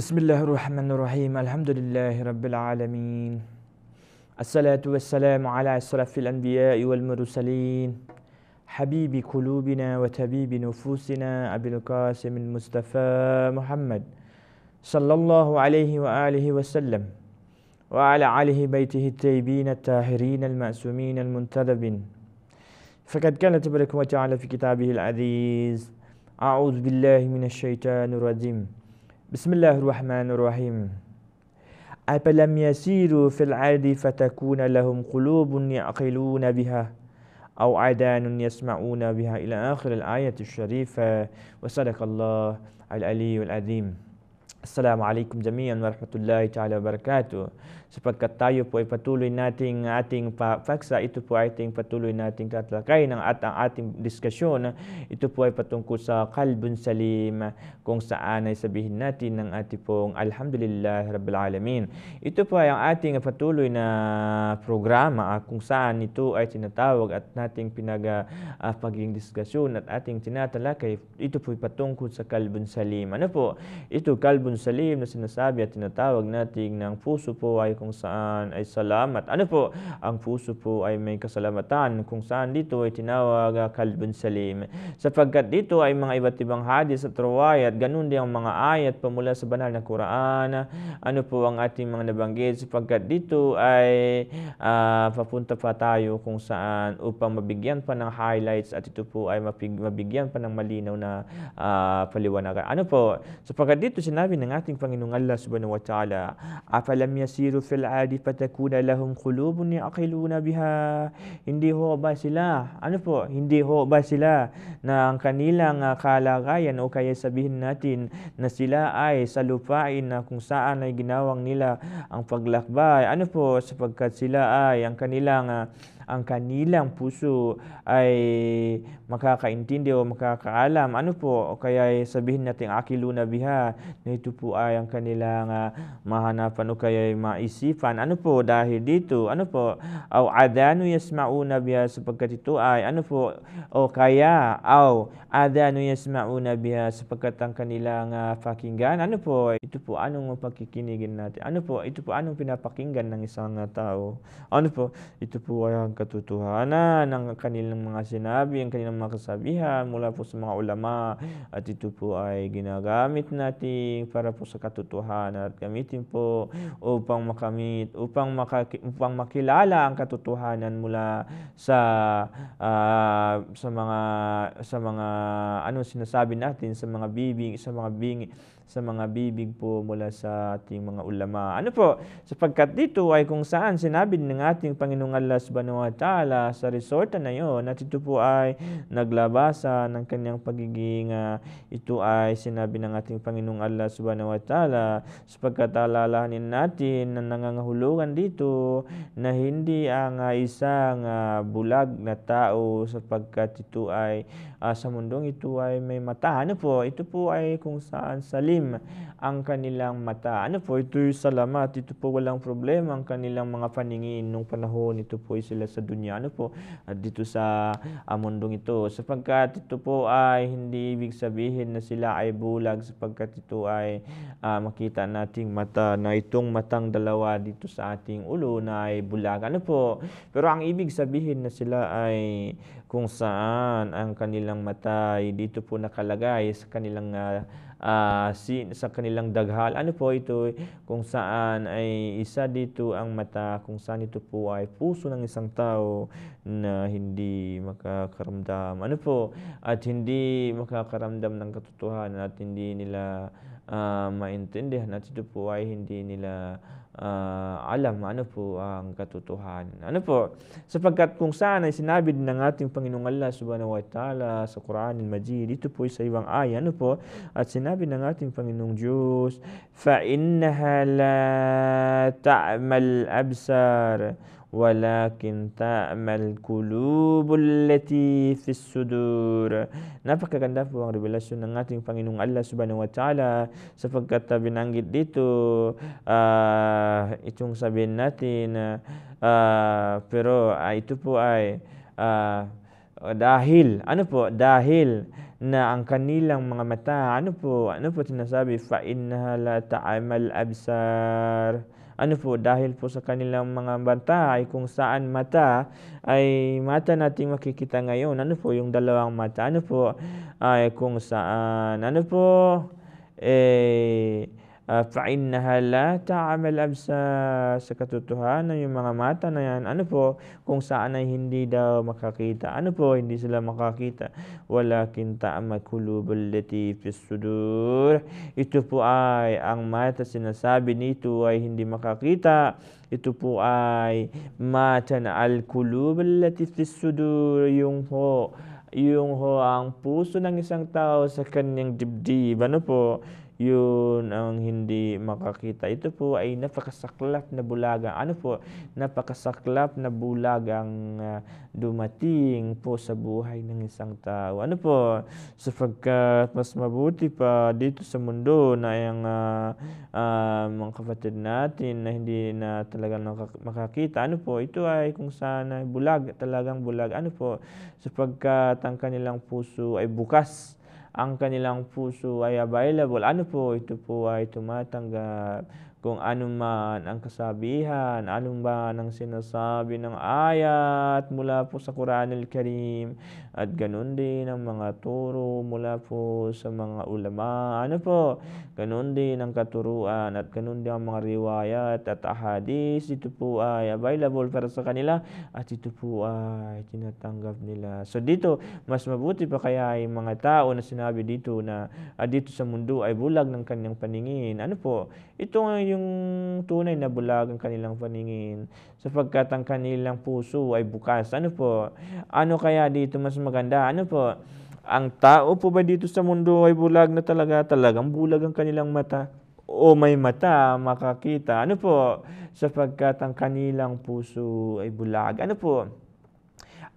بسم الله الرحمن الرحيم الحمد لله رب العالمين الصلاة والسلام على أشرف الأنبياء والمرسلين حبيب قلوبنا وتبيب نفوسنا أبي القاسم المصطفى محمد صلى الله عليه وآله وسلم وعلى آله بيته الطيبين الطاهرين المعصومين المنتدبين فقد كانت تبارك وتعالى في كتابه العزيز أعوذ بالله من الشيطان الرجيم بسم الله الرحمن الرحيم أفلم يسيروا في العرض فتكون لهم قلوب يعقلون بها أو عدان يسمعون بها إلى آخر الآية الشريفة وصدق الله العلي العظيم Assalamu alaikum jami'an rahmatullahi ta'ala wabarakatuh. Sapagkat tayo po ay patuloy nating ating paksa, ito po ay ating patuloy nating tatalakay ng at ang ating diskusyon. Ito po ay patungkol sa kalbun salim kung saan ay sabihin natin ng ating pong alhamdulillah rabbil alamin. Ito po ay ang ating patuloy na programa ah, kung saan ito ay tinatawag at nating pinag uh, ah, pagiging diskusyon at ating tinatalakay. Ito po ay patungkol sa kalbun salim. Ano po? Ito kalbun qalbun salim na sinasabi at tinatawag natin ng puso po ay kung saan ay salamat. Ano po? Ang puso po ay may kasalamatan kung saan dito ay tinawag ah, kalbun salim. Sapagkat dito ay mga iba't ibang hadis at rawayat, ganun din ang mga ayat pamula sa banal na Quran. Ano po ang ating mga nabanggit sapagkat dito ay uh, papunta pa tayo kung saan upang mabigyan pa ng highlights at ito po ay mabigyan pa ng malinaw na uh, ah, paliwanagan. Ano po? Sapagkat dito sinabi ng ating Panginoong Allah subhanahu wa ta'ala, Afalam yasiru fil adi fatakuna lahum kulubun yaqiluna biha. Hindi ho ba sila, ano po, hindi ho ba sila na ang kanilang ah, kalagayan o kaya sabihin natin na sila ay sa lupain na kung saan ay ginawang nila ang paglakbay. Ano po, sapagkat sila ay ang kanilang uh, ang kanilang puso ay makakaintindi o makakaalam. Ano po? O kaya sabihin natin akilu na biha na ito po ay ang kanilang uh, mahanapan o kaya maisipan. Ano po? Dahil dito, ano po? Aw adanu yasma'una biha sapagkat ito ay ano po? O kaya aw adanu yasma'una biha sapagkat ang kanilang uh, pakinggan. Ano po? Ito po anong pakikinigin natin? Ano po? Ito po anong pinapakinggan ng isang uh, tao? Ano po? Ito po ay ang katotohanan ang kanilang mga sinabi, ang kanilang mga kasabihan mula po sa mga ulama at ito po ay ginagamit natin para po sa katotohanan at gamitin po upang makamit, upang, maka, upang makilala ang katotohanan mula sa uh, sa mga sa mga ano sinasabi natin sa mga bibig, sa mga bingi, sa mga bibig po mula sa ating mga ulama. Ano po? Sapagkat dito ay kung saan sinabi ng ating Panginoong Allah subhanahu wa ta'ala sa resorta na yon at ito po ay naglabasa ng kanyang pagiging uh, ito ay sinabi ng ating Panginoong Allah subhanahu wa ta'ala sapagkat alalahanin natin na nangangahulugan dito na hindi ang uh, isang uh, bulag na tao sapagkat ito ay uh, sa mundong ito ay may mata. Ano po? Ito po ay kung saan salim itim ang kanilang mata. Ano po, ito salamat. Ito po walang problema ang kanilang mga paningin nung panahon. Ito po sila sa dunya. Ano po, dito sa uh, mundong ito. Sapagkat ito po ay hindi ibig sabihin na sila ay bulag sapagkat ito ay uh, makita nating mata na itong matang dalawa dito sa ating ulo na ay bulag. Ano po, pero ang ibig sabihin na sila ay kung saan ang kanilang mata ay dito po nakalagay sa kanilang uh, uh, ah, sin sa kanilang daghal. Ano po ito? Eh, kung saan ay isa dito ang mata, kung saan ito po ay puso ng isang tao na hindi makakaramdam. Ano po? At hindi makakaramdam ng katotohanan at hindi nila uh, maintindihan at ito po ay hindi nila uh, alam ano po ang katotohanan. Ano po? Sapagkat kung saan ay sinabi din ng ating Panginoong Allah subhanahu wa ta'ala sa Quran al-Majid, ito po sa ibang aya, ano po? At sinabi ng ating Panginoong Diyos, فَإِنَّهَا لَا تَعْمَ الْأَبْسَارِ walakin ta'mal kulubul lati fis sudur. Napakaganda po ang revelasyon ng ating Panginoong Allah subhanahu wa ta'ala sapagkat ah, binanggit dito uh, itong sabihin natin uh, pero uh, ito po ay uh, dahil ano po dahil na ang kanilang mga mata ano po ano po sinasabi fa innaha la ta'mal absar ano po, dahil po sa kanilang mga banta ay kung saan mata ay mata nating makikita ngayon. Ano po, yung dalawang mata. Ano po, ay kung saan. Ano po, eh, Uh, فَإِنَّهَا لَا تَعْمَ الْأَبْسَارِ Sa katotohanan, yung mga mata na yan, ano po, kung saan ay hindi daw makakita. Ano po, hindi sila makakita. وَلَكِنْ تَعْمَ قُلُوبَ الَّتِي فِي الصُّدُورِ Ito po ay, ang mata sinasabi nito ay hindi makakita. Ito po ay, mata na al-kulub allati fi sudur, yung po, yung ho ang puso ng isang tao sa kanyang dibdib. Ano po? yun ang hindi makakita. Ito po ay napakasaklap na bulagang, ano po, napakasaklap na bulagang uh, dumating po sa buhay ng isang tao. Ano po, sapagkat mas mabuti pa dito sa mundo na ang uh, ah, uh, ah, mga kapatid natin na hindi na talaga makakita. Ano po, ito ay kung sana bulag, talagang bulag. Ano po, sapagkat ang kanilang puso ay bukas ang kanilang puso ay available. Ano po, ito po ay tumatanggap kung anong man ang kasabihan, anong man ang sinasabi ng ayat mula po sa Quran al-Karim at ganun din ang mga turo mula po sa mga ulama. Ano po? Ganun din ang katuruan at ganun din ang mga riwayat at ahadis. Ito po ay available para sa kanila at ito po ay tinatanggap nila. So dito, mas mabuti pa kaya yung mga tao na sinabi dito na ah, dito sa mundo ay bulag ng kanyang paningin. Ano po? Ito ngayon yung tunay na bulag ang kanilang paningin, sapagkat ang kanilang puso ay bukas. Ano po? Ano kaya dito mas maganda? Ano po? Ang tao po ba dito sa mundo ay bulag na talaga? Talagang bulag ang kanilang mata? o may mata makakita. Ano po? Sapagkat ang kanilang puso ay bulag. Ano po?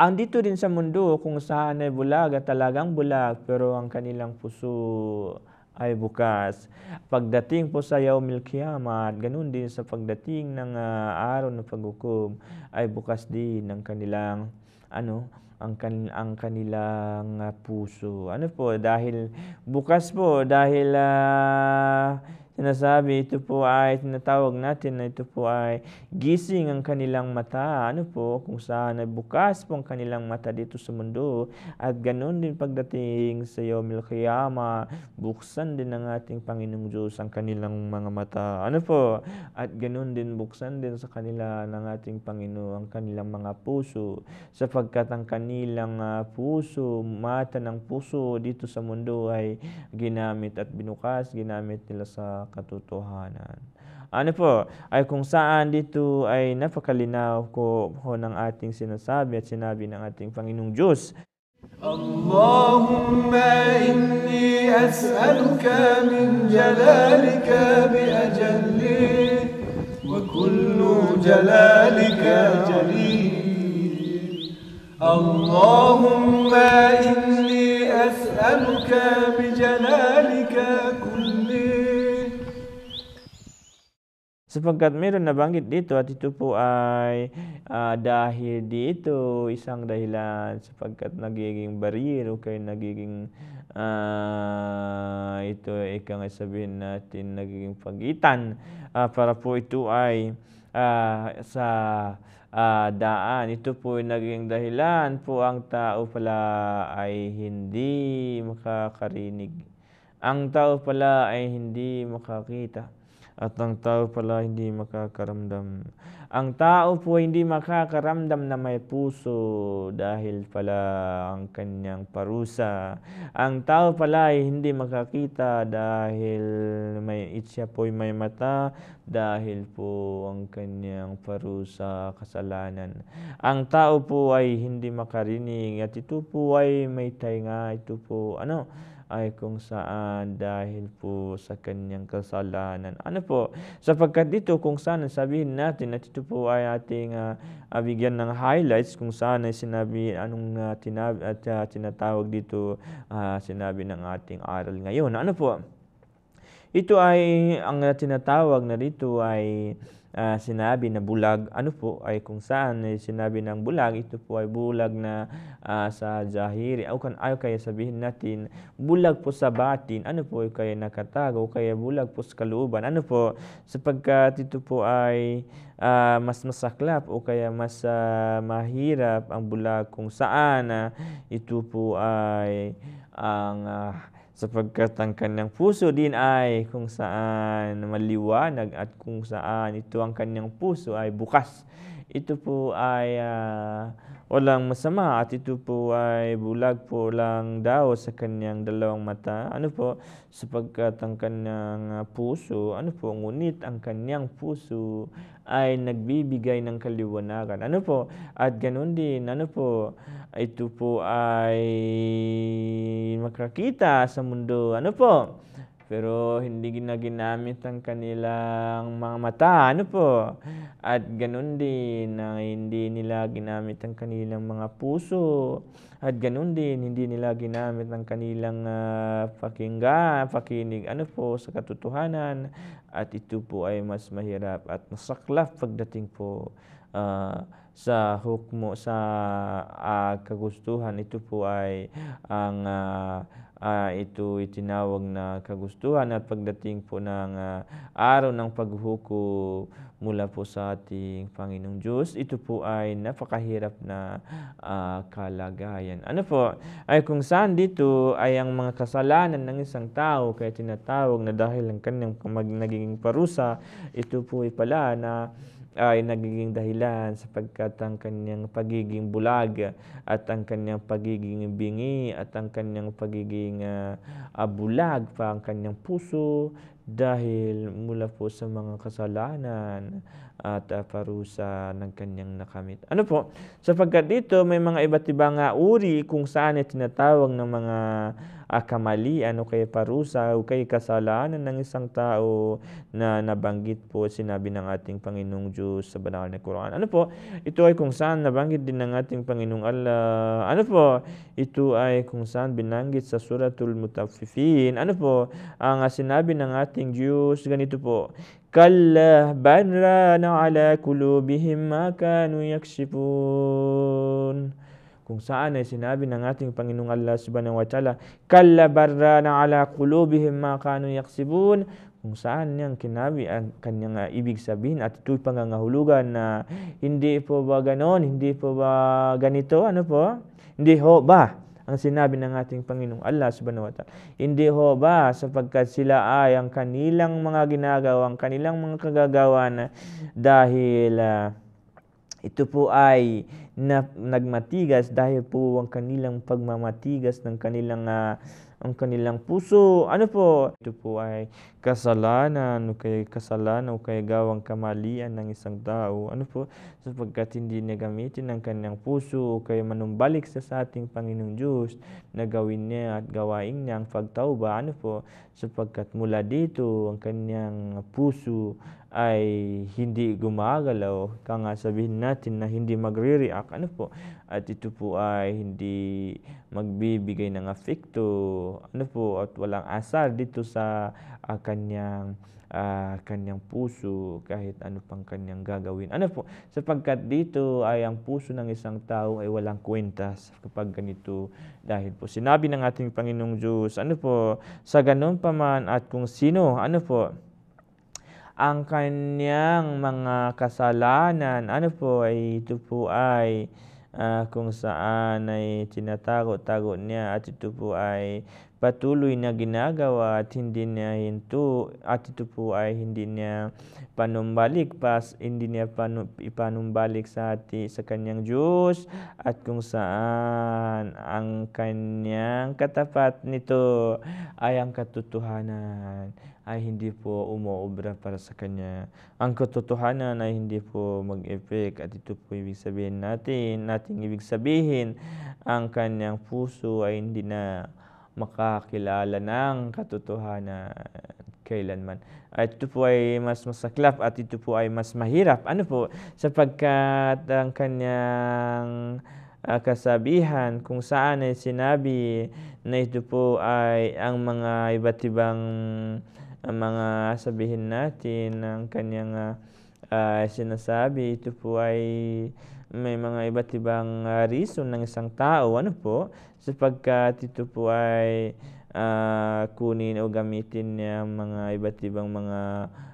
Ang dito din sa mundo kung saan ay bulag at talagang bulag pero ang kanilang puso ay bukas. Pagdating po sa Yawmil Kiamat, ganun din sa pagdating ng uh, araw ng paghukom ay bukas din ng kanilang ano ang kan ang kanilang uh, puso. Ano po dahil bukas po dahil uh, Sinasabi, ito po ay, tinatawag natin na ito po ay gising ang kanilang mata. Ano po, kung saan ay bukas po ang kanilang mata dito sa mundo. At ganun din pagdating sa iyo, Milkiyama, buksan din ng ating Panginoong Diyos ang kanilang mga mata. Ano po, at ganun din buksan din sa kanila ng ating Panginoon ang kanilang mga puso. Sapagkat ang kanilang ah, puso, mata ng puso dito sa mundo ay ginamit at binukas, ginamit nila sa katotohanan. Ano po, ay kung saan dito ay napakalinaw ko, ko ng ating sinasabi at sinabi ng ating Panginoong Diyos. Allahumma inni as'aluka min jalalika bi ajalli wa kullu jalalika jalil. اللهم إني أسألك بجلالك Sapagkat meron nabanggit dito at ito po ay uh, dahil dito isang dahilan sapagkat nagiging barrier o kaya nagiging uh, ito ay nga sabihin natin nagiging pagitan uh, para po ito ay uh, sa uh, daan. Ito po ay naging dahilan po ang tao pala ay hindi makakarinig. Ang tao pala ay hindi makakita at ang tao pala hindi makakaramdam. Ang tao po hindi makakaramdam na may puso dahil pala ang kanyang parusa. Ang tao pala ay hindi makakita dahil may itsya po may mata dahil po ang kanyang parusa kasalanan. Ang tao po ay hindi makarinig at ito po ay may tainga, ito po ano, ay kung saan dahil po sa kanyang kasalanan. Ano po? Sapagkat ito kung saan sabihin natin at ito po ay ating uh, ah, abigyan ng highlights kung saan ay sinabi anong uh, tinabi, at uh, tinatawag dito uh, sinabi ng ating aral ngayon. Ano po? Ito ay ang tinatawag na dito ay uh, sinabi na bulag, ano po ay kung saan ay eh, sinabi ng bulag, ito po ay bulag na uh, sa jahiri. O kan ayaw kaya sabihin natin, bulag po sa batin, ano po ay kaya nakatago, kaya bulag po sa kalooban, ano po, sapagkat ito po ay uh, mas masaklap o kaya mas uh, mahirap ang bulag kung saan uh, ito po ay ang uh, sapagkat ang kanyang puso din ay kung saan maliwanag at kung saan ito ang kanyang puso ay bukas. Ito po ay uh, walang masama at ito po ay bulag po lang daw sa kanyang dalawang mata. Ano po? Sapagkat ang kanyang puso, ano po? Ngunit ang kanyang puso ay nagbibigay ng kaliwanagan. Ano po? At ganun din, ano po, ito po ay makakita sa mundo. Ano po? pero hindi ginaginamit ang kanilang mga mata, ano po? At ganun din na hindi nila ginamit ang kanilang mga puso at ganun din, hindi nila ginamit ang kanilang uh, pakinggan, pakinig ano po sa katotohanan at ito po ay mas mahirap at nasaklap pagdating po uh, sa hukmo sa uh, kagustuhan ito po ay ang uh, uh, ito itinawag na kagustuhan at pagdating po ng uh, araw ng paghuko mula po sa ating Panginoong Diyos. Ito po ay napakahirap na uh, kalagayan. Ano po? Ay kung saan dito ay ang mga kasalanan ng isang tao kaya tinatawag na dahil ang kanyang mag nagiging parusa, ito po ay pala na ay nagiging dahilan sapagkat ang kanyang pagiging bulag at ang kanyang pagiging bingi at ang kanyang pagiging uh, bulag pa ang kanyang puso dahil mula po sa mga kasalanan at uh, parusa ng kanyang nakamit. Ano po? Sapagkat dito may mga iba't ibang uri kung saan ay tinatawag ng mga uh, ah, kamalian o kay parusa o kay kasalanan ng isang tao na nabanggit po sinabi ng ating Panginoong Diyos sa banal na Quran. Ano po? Ito ay kung saan nabanggit din ng ating Panginoong Allah. Ano po? Ito ay kung saan binanggit sa suratul mutaffifin. Ano po? Ang ah, uh, sinabi ng ating Diyos ganito po. كلا بل ران على kulubihim ma kanu yakshifun kung saan ay sinabi ng ating Panginoong Allah subhanahu wa ta'ala, Kalla barrana ala kulubihim ma kanu yaksibun, kung saan niyang kinabi ang kanyang uh, ibig sabihin at ito'y pangangahulugan na hindi po ba ganon, hindi po ba ganito, ano po? Hindi ho ba? ang sinabi ng ating Panginoong Allah subhanahu wa ta'ala. Hindi ho ba sapagkat sila ay ang kanilang mga ginagawa, ang kanilang mga kagagawa na dahil uh, ito po ay na, nagmatigas dahil po ang kanilang pagmamatigas ng kanilang uh, ang kanilang puso. Ano po? Ito po ay kasalanan o kay kasalanan o kay gawang kamalian ng isang tao. Ano po? Sapagkat hindi niya gamitin ang kanyang puso o kaya manumbalik sa, sa ating Panginoong Diyos na gawin niya at gawain niya ang pagtawba. Ano po? Sapagkat mula dito ang kanyang puso ay hindi gumagalaw, ka nga sabihin natin na hindi magre-react, ano po, at ito po ay hindi magbibigay ng afekto, ano po, at walang asar dito sa uh, kanyang uh, kanyang puso kahit ano pang kanyang gagawin. Ano po, sapagkat dito ay ang puso ng isang tao ay walang kwintas kapag ganito dahil po sinabi ng ating Panginoong Diyos, ano po, sa ganun pa man at kung sino, ano po, ang kanyang mga kasalanan. Ano po ay ito po ay uh, kung saan ay tinatago-tago niya at ito po ay patuloy na ginagawa at hindi niya hinto at ito po ay hindi niya panumbalik pas hindi niya panu, ipanumbalik sa ati sa kanyang Diyos at kung saan ang kanyang katapat nito ay ang katotohanan ay hindi po umuobra para sa kanya. Ang katotohanan ay hindi po mag-effect at ito po ibig sabihin natin, nating ibig sabihin, ang kanyang puso ay hindi na makakilala ng katotohanan kailanman. At ito po ay mas masaklap at ito po ay mas mahirap. Ano po? Sapagkat ang kanyang ah, kasabihan kung saan ay sinabi na ito po ay ang mga iba't ibang ang mga sabihin natin ng kanyang uh, uh, sinasabi. Ito po ay may mga iba't ibang uh, reason ng isang tao. Ano po? Sapagkat ito po ay uh, kunin o gamitin niya mga iba't ibang mga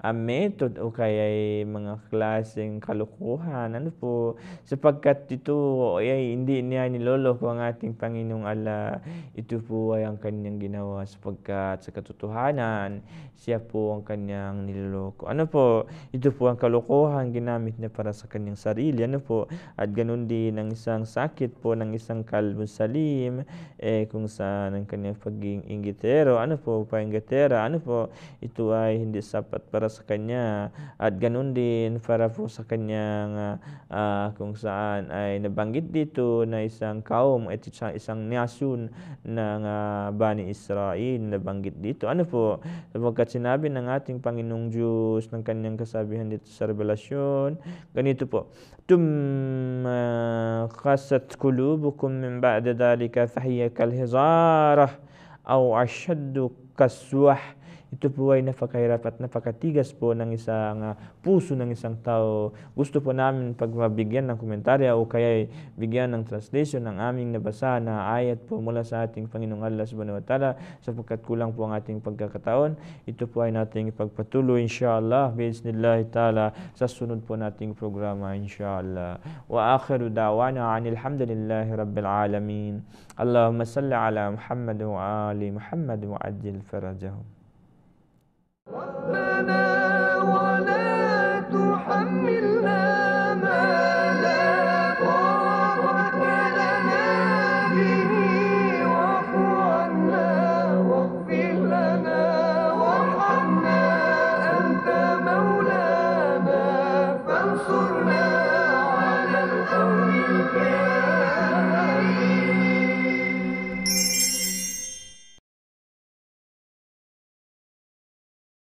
uh, method o kaya mga klaseng kalukuhan. Ano po, sapagkat ito ay hindi niya niloloko ang ating Panginoong ala. Ito po ay ang kanyang ginawa sapagkat sa katotohanan, siya po ang kanyang niloloko. Ano po, ito po ang kalukuhan ginamit niya para sa kanyang sarili. Ano po, at ganun din ang isang sakit po ng isang kalbo salim, eh kung saan ang kanyang pagiging ingitero, ano po, paingitera, ano po, ito ay hindi sapat para para sa Kanya. At ganun din para po sa Kanyang uh, kung saan ay nabanggit dito na isang kaum at isang nasyon ng uh, Bani Israel nabanggit dito. Ano po? Sapagkat sinabi ng ating Panginoong Diyos ng Kanyang kasabihan dito sa Revelasyon, ganito po, ثم قست قلوبكم من بعد ذلك فهي كالهزارة أو أشد كالسوح ito po ay napakahirap at napakatigas po ng isang uh, puso ng isang tao. Gusto po namin pag mabigyan ng komentarya o kaya bigyan ng translation ng aming nabasa na ayat po mula sa ating Panginoong Allah subhanahu wa ta'ala sapagkat kulang po ang ating pagkakataon. Ito po ay nating ipagpatuloy inshallah bismillah ta'ala sa sunod po nating programa inshallah. Wa akhiru da'wana anilhamdulillahi rabbil alamin. Allahumma salli ala Muhammad wa ali Muhammad wa ajil farajahum. ربنا ولا تحملنا